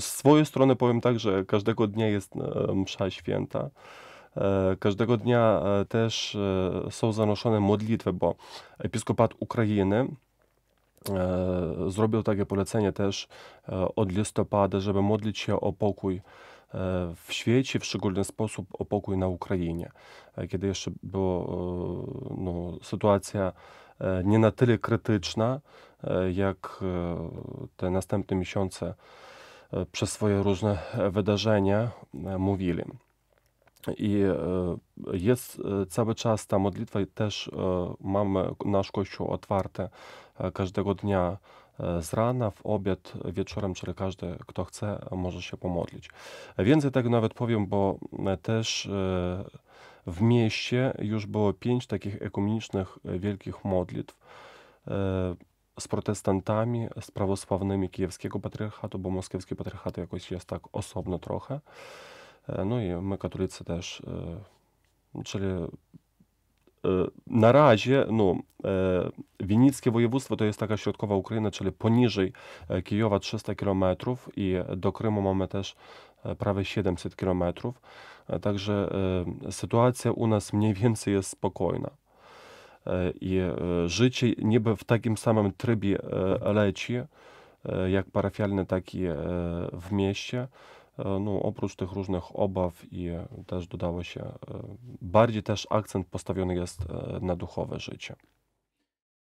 Z swojej strony powiem tak, że każdego dnia jest e, msza święta. E, każdego dnia e, też są zanoszone modlitwy, bo episkopat Ukrainy zrobił takie polecenie też od listopada, żeby modlić się o pokój w świecie, w szczególny sposób o pokój na Ukrainie, kiedy jeszcze była no, sytuacja nie na tyle krytyczna, jak te następne miesiące E, przez swoje różne e, wydarzenia e, mówili. I jest cały czas ta modlitwa i też mamy nasz kościół otwarty każdego dnia z rana, w obiad, wieczorem, czyli każdy, kto chce, może się pomodlić. Więcej tego nawet powiem, bo też w mieście już było pięć takich ekumenicznych wielkich modlitw z protestantami, z prawosławnymi kijowskiego patriarchatu, bo moskiewski patriarchat jakoś jest tak osobno trochę. E, no i my katolicy też, e, czyli e, na razie no, Winickie województwo to jest taka środkowa Ukraina, czyli poniżej Kijowa 300 km i do Krymu mamy też prawie 700 km. Także sytuacja u nas mniej więcej jest spokojna. E, i e, życie niby w takim samym trybie e, leci, jak parafialne, takie w mieście. No, oprócz tych różnych obaw i też dodało się, bardziej też akcent postawiony jest na duchowe życie.